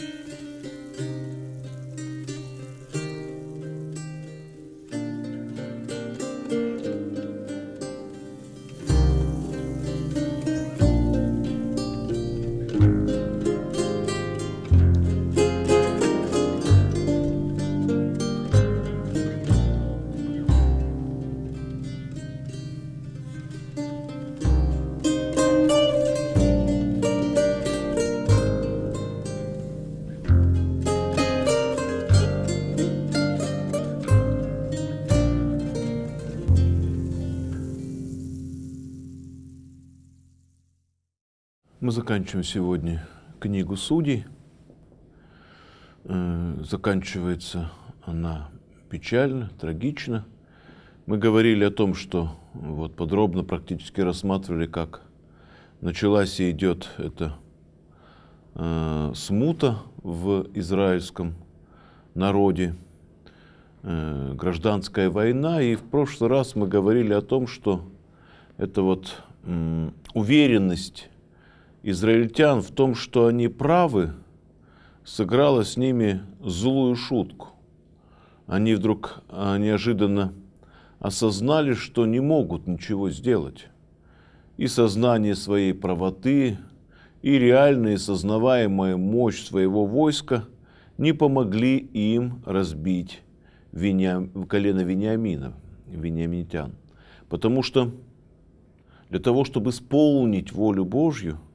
thank you мы заканчиваем сегодня книгу судей. Э, заканчивается она печально, трагично. Мы говорили о том, что вот подробно практически рассматривали, как началась и идет эта э, смута в израильском народе, э, гражданская война. И в прошлый раз мы говорили о том, что это вот уверенность израильтян в том, что они правы, сыграла с ними злую шутку. Они вдруг а, неожиданно осознали, что не могут ничего сделать. И сознание своей правоты, и реальная и сознаваемая мощь своего войска не помогли им разбить Виня... колено Вениамина, вениаминитян. Потому что для того, чтобы исполнить волю Божью –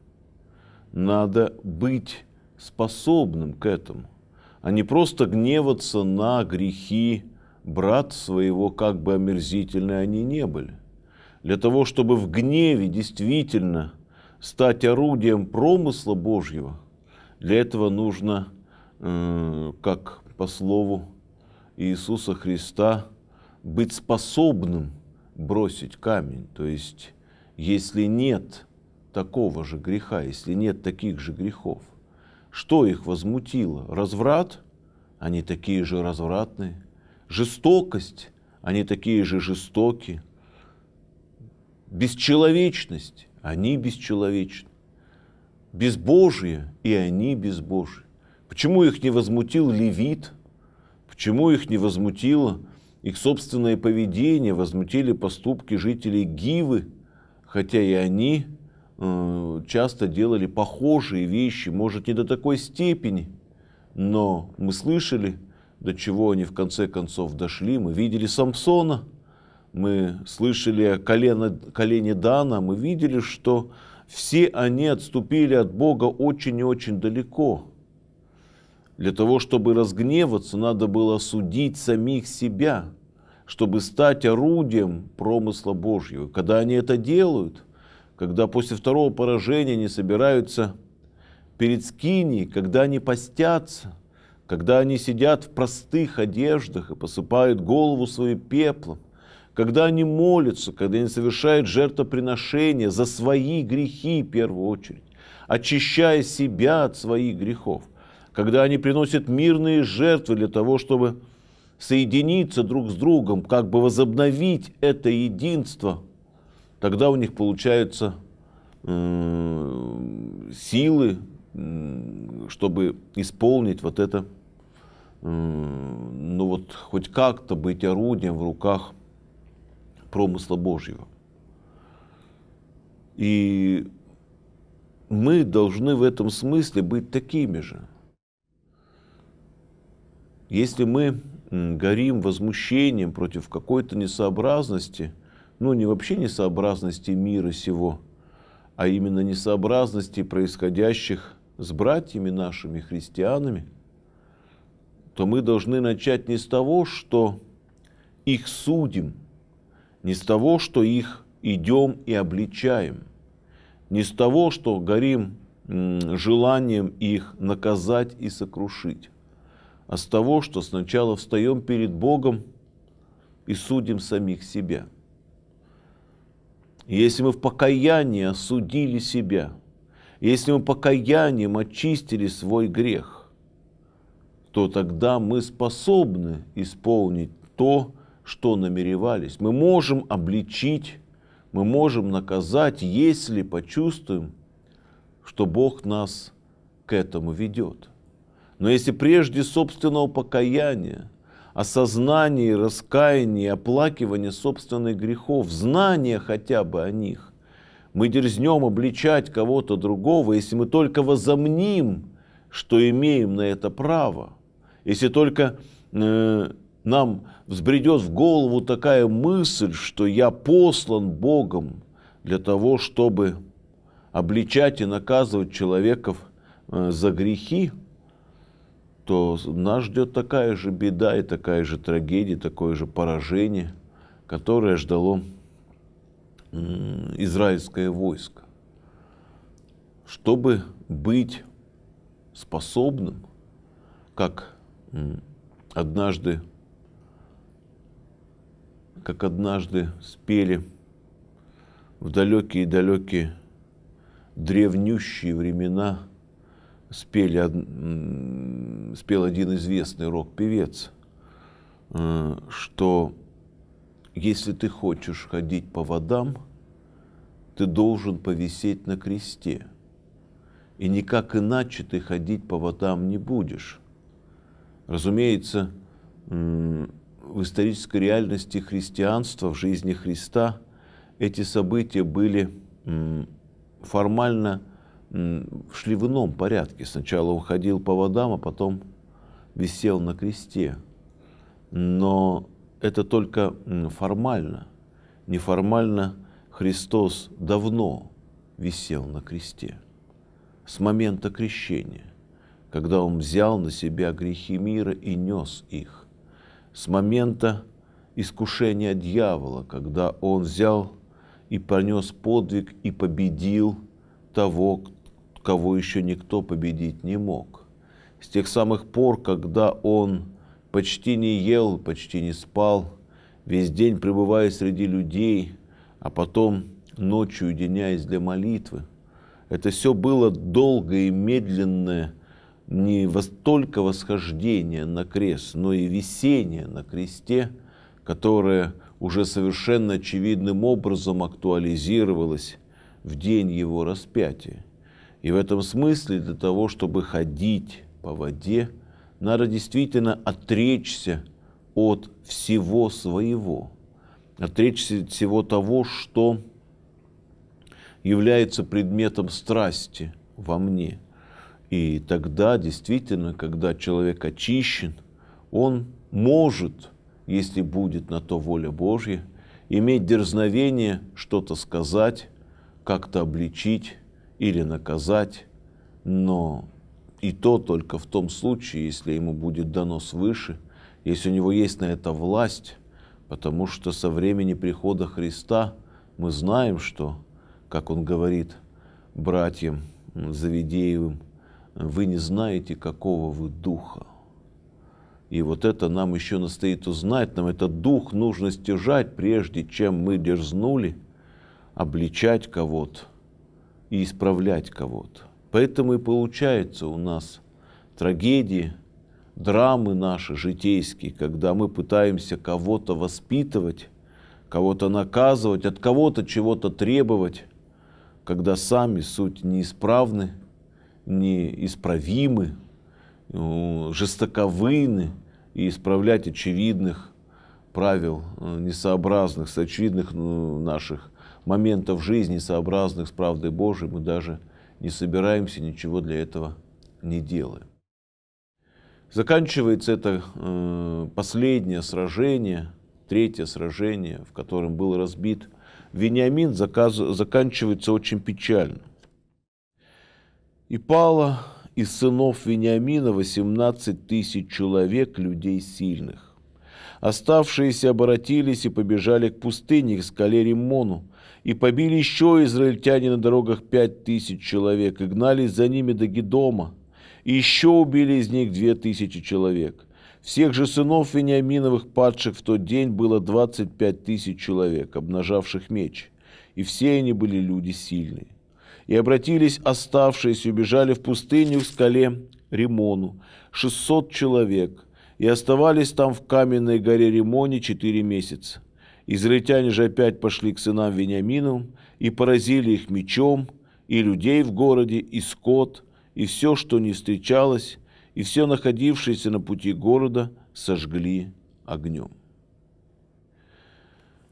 надо быть способным к этому, а не просто гневаться на грехи брат своего, как бы омерзительные они не были. Для того, чтобы в гневе действительно стать орудием промысла Божьего, для этого нужно, э, как по слову Иисуса Христа, быть способным бросить камень. То есть, если нет – такого же греха, если нет таких же грехов? Что их возмутило? Разврат? Они такие же развратные. Жестокость? Они такие же жестокие. Бесчеловечность? Они бесчеловечны. Безбожие? И они безбожие. Почему их не возмутил левит? Почему их не возмутило их собственное поведение, возмутили поступки жителей Гивы, хотя и они Э, часто делали похожие вещи, может не до такой степени, но мы слышали, до чего они в конце концов дошли. Мы видели Самсона, мы слышали о колено, колене Дана, мы видели, что все они отступили от Бога очень и очень далеко. Для того, чтобы разгневаться, надо было судить самих себя, чтобы стать орудием промысла Божьего. Когда они это делают – когда после второго поражения они собираются перед скинией, когда они постятся, когда они сидят в простых одеждах и посыпают голову своим пеплом, когда они молятся, когда они совершают жертвоприношения за свои грехи в первую очередь, очищая себя от своих грехов, когда они приносят мирные жертвы для того, чтобы соединиться друг с другом, как бы возобновить это единство тогда у них получаются э, силы, чтобы исполнить вот это, э, ну вот хоть как-то быть орудием в руках промысла Божьего. И мы должны в этом смысле быть такими же. Если мы горим возмущением против какой-то несообразности – ну не вообще несообразности мира сего, а именно несообразности происходящих с братьями нашими христианами, то мы должны начать не с того, что их судим, не с того, что их идем и обличаем, не с того, что горим желанием их наказать и сокрушить, а с того, что сначала встаем перед Богом и судим самих себя – если мы в покаянии осудили себя, если мы покаянием очистили свой грех, то тогда мы способны исполнить то, что намеревались. Мы можем обличить, мы можем наказать, если почувствуем, что Бог нас к этому ведет. Но если прежде собственного покаяния осознании, раскаянии, оплакивании собственных грехов, знания хотя бы о них, мы дерзнем обличать кого-то другого, если мы только возомним, что имеем на это право, если только э, нам взбредет в голову такая мысль, что я послан Богом для того, чтобы обличать и наказывать человеков э, за грехи, то нас ждет такая же беда и такая же трагедия, такое же поражение, которое ждало израильское войско. Чтобы быть способным, как однажды, как однажды спели в далекие-далекие древнющие времена – спели, спел один известный рок-певец, э, что если ты хочешь ходить по водам, ты должен повисеть на кресте. И никак иначе ты ходить по водам не будешь. Разумеется, в исторической реальности христианства, в жизни Христа, эти события были формально шли в ином порядке. Сначала он ходил по водам, а потом висел на кресте. Но это только формально. Неформально Христос давно висел на кресте. С момента крещения, когда Он взял на себя грехи мира и нес их. С момента искушения дьявола, когда Он взял и понес подвиг и победил того, кого еще никто победить не мог. С тех самых пор, когда он почти не ел, почти не спал, весь день пребывая среди людей, а потом ночью уединяясь для молитвы. Это все было долгое и медленное не только восхождение на крест, но и висение на кресте, которое уже совершенно очевидным образом актуализировалось в день его распятия. И в этом смысле для того, чтобы ходить по воде, надо действительно отречься от всего своего, отречься от всего того, что является предметом страсти во мне. И тогда действительно, когда человек очищен, он может, если будет на то воля Божья, иметь дерзновение что-то сказать, как-то обличить или наказать, но и то только в том случае, если ему будет дано свыше, если у него есть на это власть, потому что со времени прихода Христа мы знаем, что, как он говорит братьям Завидеевым, вы не знаете, какого вы духа. И вот это нам еще настоит узнать, нам этот дух нужно стяжать, прежде чем мы дерзнули обличать кого-то и исправлять кого-то. Поэтому и получается у нас трагедии, драмы наши житейские, когда мы пытаемся кого-то воспитывать, кого-то наказывать, от кого-то чего-то требовать, когда сами суть неисправны, неисправимы, э, жестоковыны и исправлять очевидных правил, э, несообразных с очевидных э, наших моментов жизни, сообразных с правдой Божией, мы даже не собираемся, ничего для этого не делаем. Заканчивается это э, последнее сражение, третье сражение, в котором был разбит Вениамин, заказ, заканчивается очень печально. И пало из сынов Вениамина 18 тысяч человек, людей сильных. Оставшиеся обратились и побежали к пустыне, к скале Римону, и побили еще израильтяне на дорогах пять тысяч человек, и гнались за ними до Гедома, и еще убили из них две тысячи человек. Всех же сынов Вениаминовых, падших в тот день, было двадцать пять тысяч человек, обнажавших меч, и все они были люди сильные. И обратились оставшиеся, убежали в пустыню к скале Римону, шестьсот человек, и оставались там в каменной горе Римоне четыре месяца. Израильтяне же опять пошли к сынам Вениаминовым и поразили их мечом, и людей в городе, и скот, и все, что не встречалось, и все находившиеся на пути города сожгли огнем.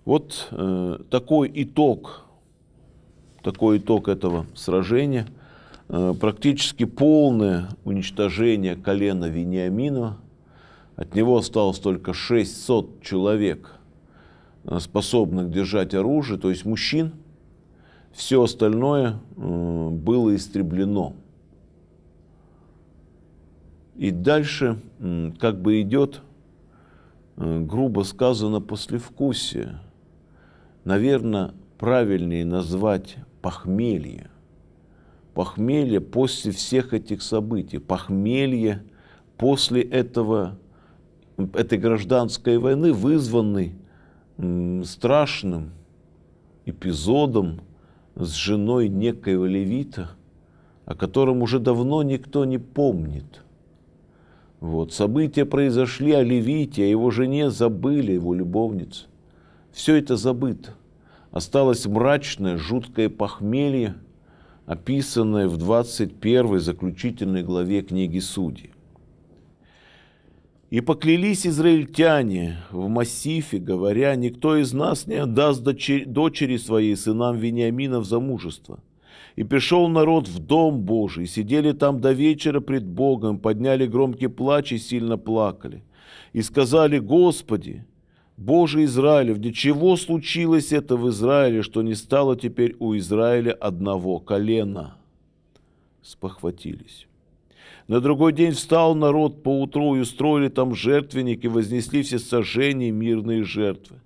Вот э, такой итог, такой итог этого сражения, э, практически полное уничтожение колена Вениаминова, От него осталось только 600 человек – Э, способных держать оружие, то есть мужчин, все остальное э, было истреблено. И дальше как бы идет, э, грубо сказано, послевкусие. Наверное, правильнее назвать похмелье. Похмелье после всех этих событий. Похмелье после этого, этой гражданской войны, вызванной страшным эпизодом с женой некоего левита, о котором уже давно никто не помнит. Вот. События произошли о Левите, о его жене забыли, его любовнице. Все это забыто. Осталось мрачное, жуткое похмелье, описанное в 21 заключительной главе книги Судей. И поклялись израильтяне в массифе, говоря, «Никто из нас не отдаст дочери, своей сынам Вениамина в замужество». И пришел народ в дом Божий, сидели там до вечера пред Богом, подняли громкий плач и сильно плакали. И сказали, «Господи, Боже Израилев, для чего случилось это в Израиле, что не стало теперь у Израиля одного колена?» Спохватились. На другой день встал народ поутру и устроили там жертвенники, вознесли все сожжения мирные жертвы.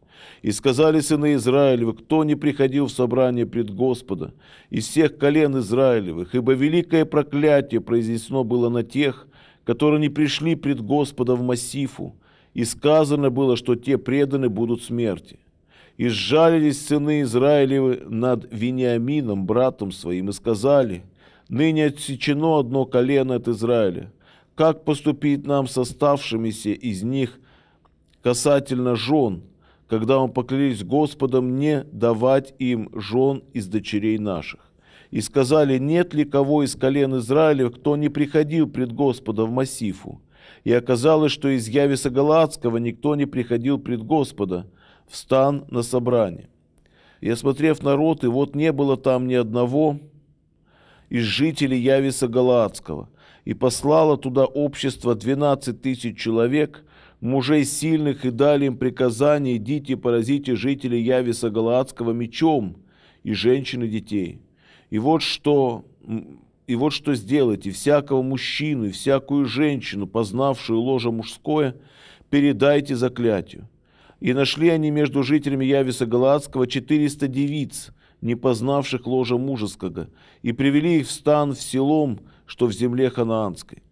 И сказали сыны Израилевы, кто не приходил в собрание пред Господа, из всех колен Израилевых, ибо великое проклятие произнесено было на тех, которые не пришли пред Господа в Массифу, и сказано было, что те преданы будут смерти. И сжалились сыны Израилевы над Вениамином, братом своим, и сказали – Ныне отсечено одно колено от Израиля. Как поступить нам с оставшимися из них касательно жен, когда мы поклялись Господом не давать им жен из дочерей наших? И сказали, нет ли кого из колен Израиля, кто не приходил пред Господа в Массифу? И оказалось, что из Явиса Галаадского никто не приходил пред Господа в стан на собрание. Я смотрев народ, и вот не было там ни одного, из жителей Явиса Галаадского, и послала туда общество 12 тысяч человек, мужей сильных, и дали им приказание «Идите, поразите жителей Явиса Галаадского мечом, и женщин и детей». И вот что и вот что сделайте, всякого мужчину и всякую женщину, познавшую ложе мужское, передайте заклятию. И нашли они между жителями Явиса Галаадского 400 девиц, не познавших ложа мужеского, и привели их в стан в селом, что в земле ханаанской.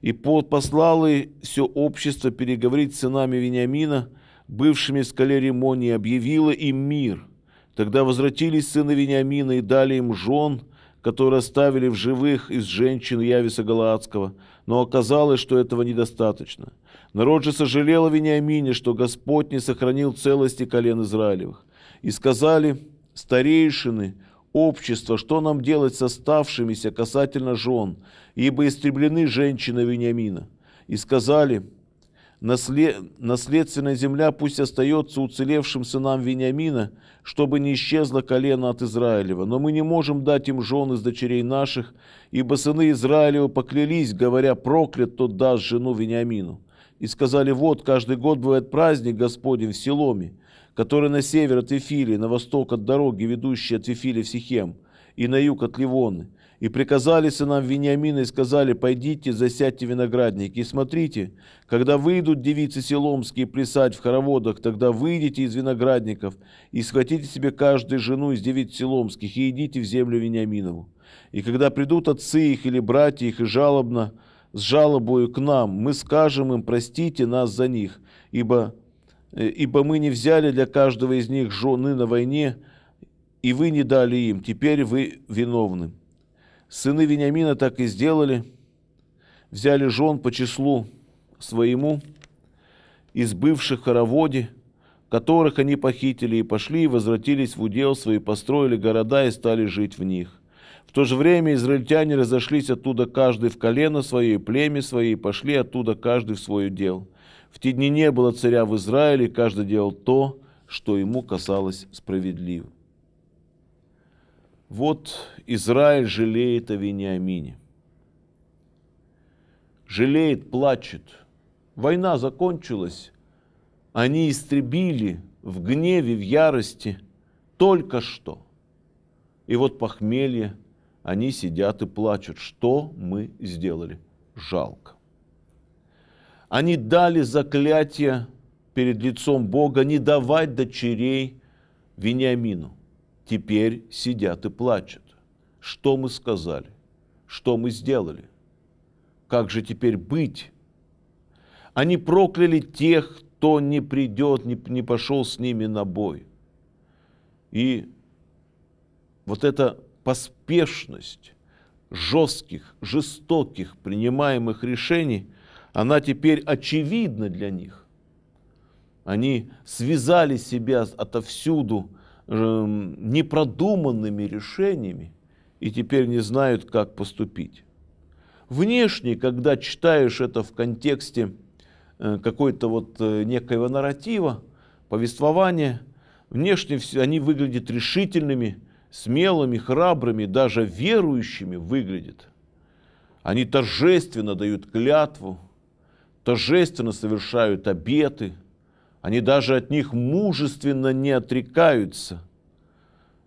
И послало все общество переговорить с сынами Вениамина, бывшими в скале Римонии, объявило им мир. Тогда возвратились сыны Вениамина и дали им жен, которые оставили в живых из женщин Явиса Галаадского, но оказалось, что этого недостаточно. Народ же сожалел о Вениамине, что Господь не сохранил целости колен Израилевых. И сказали, старейшины, общество, что нам делать с оставшимися касательно жен, ибо истреблены женщины Вениамина. И сказали, наследственная земля пусть остается уцелевшим сынам Вениамина, чтобы не исчезло колено от Израилева. Но мы не можем дать им жен из дочерей наших, ибо сыны Израилева поклялись, говоря, проклят тот даст жену Вениамину. И сказали, вот, каждый год бывает праздник Господень в Селоме, который на север от Эфили, на восток от дороги, ведущей от Эфили в Сихем, и на юг от Ливоны. И приказали сынам Вениамина и сказали, «Пойдите, засядьте виноградники, и смотрите, когда выйдут девицы селомские плясать в хороводах, тогда выйдите из виноградников и схватите себе каждую жену из девиц селомских и идите в землю Вениаминову. И когда придут отцы их или братья их и жалобно, с жалобою к нам, мы скажем им, простите нас за них, ибо Э, ибо мы не взяли для каждого из них жены на войне, и вы не дали им, теперь вы виновны. Сыны Вениамина так и сделали, взяли жен по числу своему из бывших хороводе, которых они похитили, и пошли и возвратились в удел свои, построили города и стали жить в них. В то же время израильтяне разошлись оттуда каждый в колено свое и племя свое, и пошли оттуда каждый в свое дело. В те дни не было царя в Израиле, каждый делал то, что ему казалось справедливым. Вот Израиль жалеет о Вениамине. Жалеет, плачет. Война закончилась. Они истребили в гневе, в ярости только что. И вот похмелье, они сидят и плачут. Что мы сделали? Жалко. Они дали заклятие перед лицом Бога не давать дочерей Вениамину. Теперь сидят и плачут. Что мы сказали? Что мы сделали? Как же теперь быть? Они прокляли тех, кто не придет, не, пошел с ними на бой. И вот эта поспешность жестких, жестоких принимаемых решений – она теперь очевидна для них. Они связали себя отовсюду э, непродуманными решениями и теперь не знают, как поступить. Внешне, когда читаешь это в контексте э, какой-то вот э, некоего нарратива, повествования, внешне они выглядят решительными, смелыми, храбрыми, даже верующими выглядят. Они торжественно дают клятву, торжественно совершают обеты, они даже от них мужественно не отрекаются,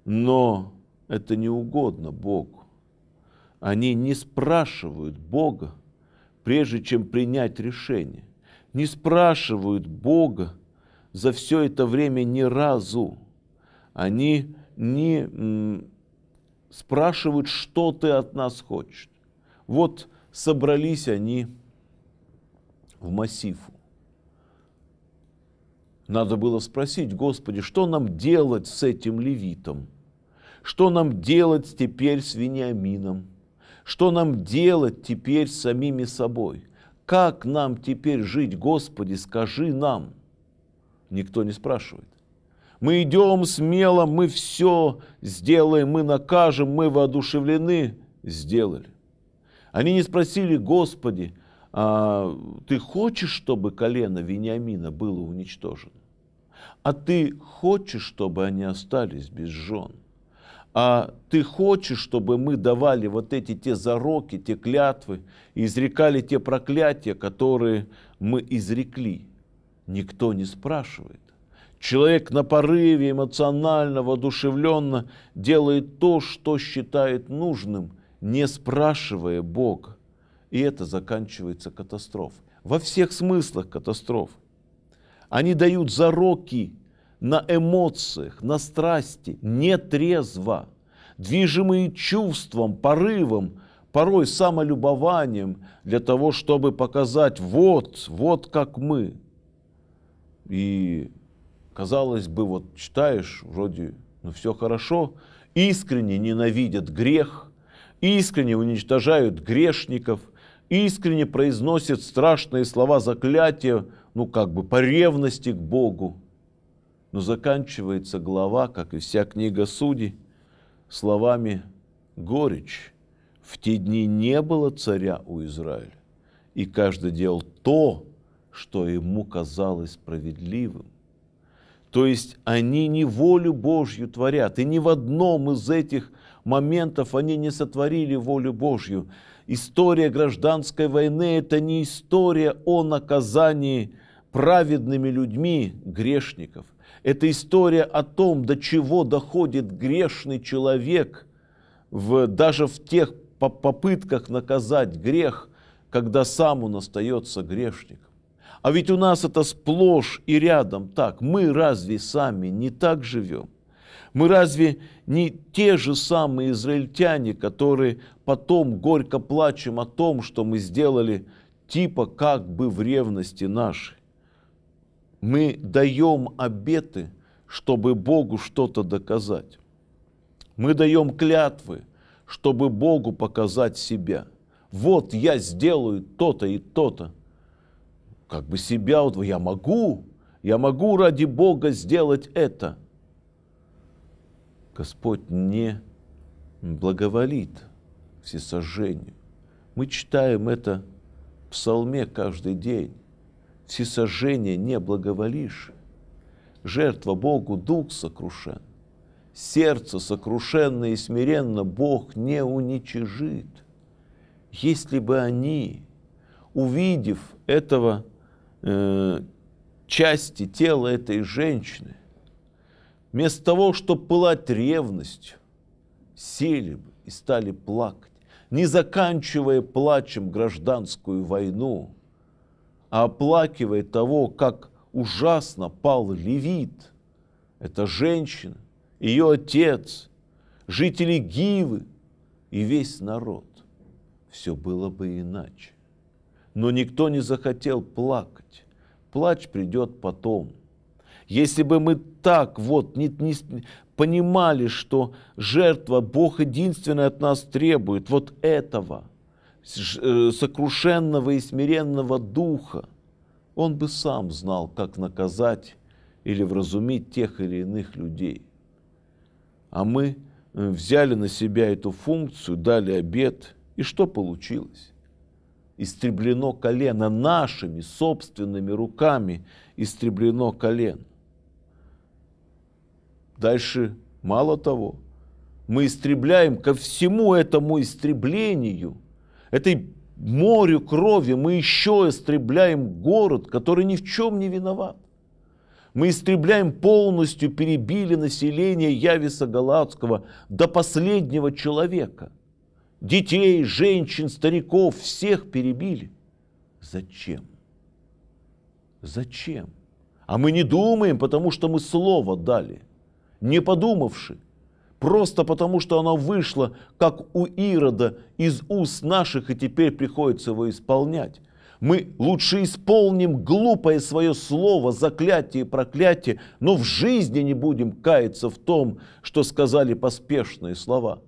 но это не угодно Богу. Они не спрашивают Бога, прежде чем принять решение. Не спрашивают Бога за все это время ни разу. Они не спрашивают, что ты от нас хочешь. Вот собрались они в массиву. Надо было спросить, Господи, что нам делать с этим левитом? Что нам делать теперь с Вениамином? Что нам делать теперь с самими собой? Как нам теперь жить, Господи, скажи нам? Никто не спрашивает. Мы идем смело, мы все сделаем, мы накажем, мы воодушевлены. Сделали. Они не спросили, Господи, а, ты хочешь, чтобы колено Вениамина было уничтожено? А ты хочешь, чтобы они остались без жен? а ты хочешь, чтобы мы давали вот эти те зароки, те клятвы, изрекали те проклятия, которые мы изрекли. Никто не спрашивает. Человек на порыве эмоционально, воодушевленно делает то, что считает нужным, не спрашивая Бога. И это заканчивается катастрофой. Во всех смыслах катастроф. Они дают зароки на эмоциях, на страсти, нетрезво, движимые чувством, порывом, порой самолюбованием для того, чтобы показать вот, вот как мы. И казалось бы, вот читаешь, вроде, ну все хорошо, искренне ненавидят грех, искренне уничтожают грешников – искренне произносит страшные слова заклятия, ну как бы по ревности к Богу. Но заканчивается глава, как и вся книга Судей, словами горечь. В те дни не было царя у Израиля, и каждый делал то, что ему казалось справедливым. То есть они не волю Божью творят, и ни в одном из этих моментов они не сотворили волю Божью. История гражданской войны – это не история о наказании праведными людьми грешников. Это история о том, до чего доходит грешный человек в, даже в тех попытках наказать грех, когда сам он остается грешником. А ведь у нас это сплошь и рядом так. Мы разве сами не так живем? Мы разве не те же самые израильтяне, которые потом горько плачем о том, что мы сделали типа как бы в ревности нашей? Мы даем обеты, чтобы Богу что-то доказать. Мы даем клятвы, чтобы Богу показать себя. Вот я сделаю то-то и то-то. Как бы себя, я могу, я могу ради Бога сделать это – Господь не благоволит всесожжению. Мы читаем это в псалме каждый день. Всесожжение не благоволишь. Жертва Богу дух сокрушен. Сердце сокрушенное и смиренно Бог не уничижит. Если бы они, увидев этого э, части тела этой женщины – Вместо того, чтобы пылать ревностью, сели бы и стали плакать, не заканчивая плачем гражданскую войну, а оплакивая того, как ужасно пал левит. Это женщина, ее отец, жители Гивы и весь народ. Все было бы иначе. Но никто не захотел плакать. Плач придет потом – если бы мы так вот не, не, понимали, что жертва Бог единственный от нас требует вот этого э, сокрушенного и смиренного духа, он бы сам знал, как наказать или вразумить тех или иных людей. А мы э, взяли на себя эту функцию, дали обед, и что получилось? Истреблено колено нашими собственными руками, истреблено колено. Дальше мало того, мы истребляем ко всему этому истреблению, этой морю крови, мы еще истребляем город, который ни в чем не виноват. Мы истребляем полностью, перебили население Явиса Галатского до последнего человека. Детей, женщин, стариков, всех перебили. Зачем? Зачем? А мы не думаем, потому что мы слово дали не подумавши, просто потому что оно вышло, как у Ирода, из уст наших, и теперь приходится его исполнять. Мы лучше исполним глупое свое слово, заклятие и проклятие, но в жизни не будем каяться в том, что сказали поспешные слова.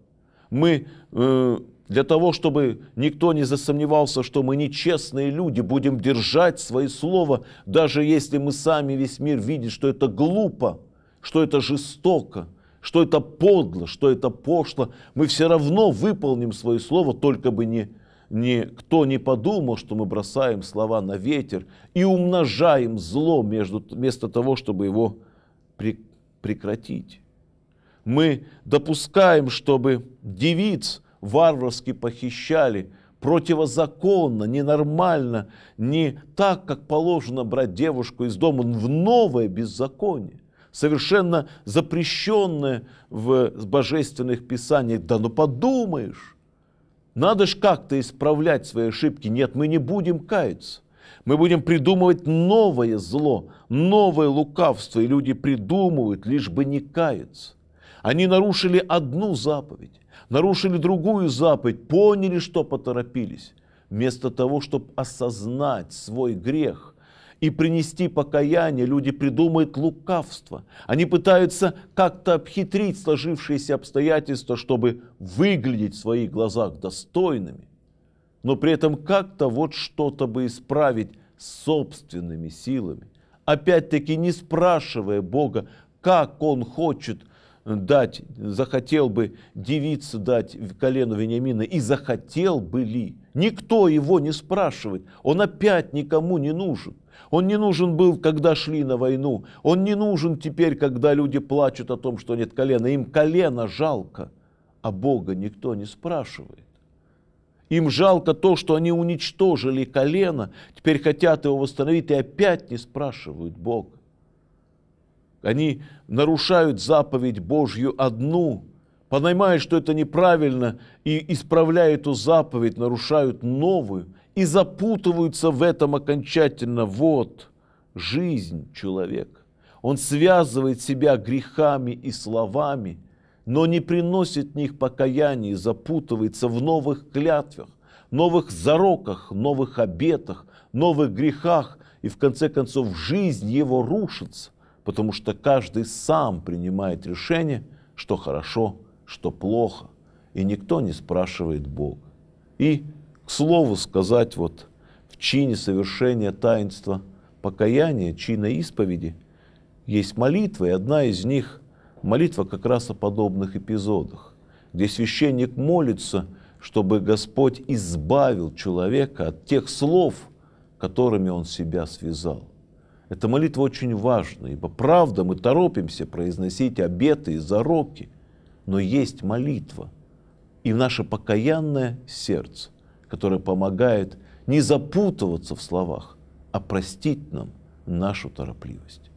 Мы э, для того, чтобы никто не засомневался, что мы нечестные люди, будем держать свои слова, даже если мы сами весь мир видит, что это глупо – что это жестоко, что это подло, что это пошло, мы все равно выполним свое слово, только бы не никто не подумал, что мы бросаем слова на ветер и умножаем зло между, вместо того, чтобы его при, прекратить. Мы допускаем, чтобы девиц варварски похищали противозаконно, ненормально, не так, как положено брать девушку из дома в новое беззаконие совершенно запрещенное в божественных писаниях. Да ну подумаешь, надо же как-то исправлять свои ошибки. Нет, мы не будем каяться. Мы будем придумывать новое зло, новое лукавство, и люди придумывают, лишь бы не каяться. Они нарушили одну заповедь, нарушили другую заповедь, поняли, что поторопились. Вместо того, чтобы осознать свой грех, и принести покаяние, люди придумают лукавство. Они пытаются как-то обхитрить сложившиеся обстоятельства, чтобы выглядеть в своих глазах достойными, но при этом как-то вот что-то бы исправить собственными силами. Опять-таки не спрашивая Бога, как Он хочет э, дать, захотел бы девице дать колену Вениамина, и захотел бы ли. Никто его не спрашивает, он опять никому не нужен – он не нужен был, когда шли на войну. Он не нужен теперь, когда люди плачут о том, что нет колена. Им колено жалко, а Бога никто не спрашивает. Им жалко то, что они уничтожили колено, теперь хотят его восстановить и опять не спрашивают Бога. Они нарушают заповедь Божью одну, понимая, что это неправильно, и исправляют эту заповедь, нарушают новую – и запутываются в этом окончательно. Вот жизнь человека. Он связывает себя грехами и словами, но не приносит в них покаяния, запутывается в новых клятвах, новых зароках, новых обетах, новых грехах, и в конце концов жизнь его рушится, потому что каждый сам принимает решение, что хорошо, что плохо, и никто не спрашивает Бога. И к слову сказать, вот в чине совершения таинства покаяния, чина исповеди, есть молитва, и одна из них – молитва как раз о подобных эпизодах, где священник молится, чтобы Господь избавил человека от тех слов, которыми он себя связал. Эта молитва очень важна, ибо правда мы торопимся произносить обеты и зароки, но есть молитва и наше покаянное сердце – которая помогает не запутываться в словах, а простить нам нашу торопливость.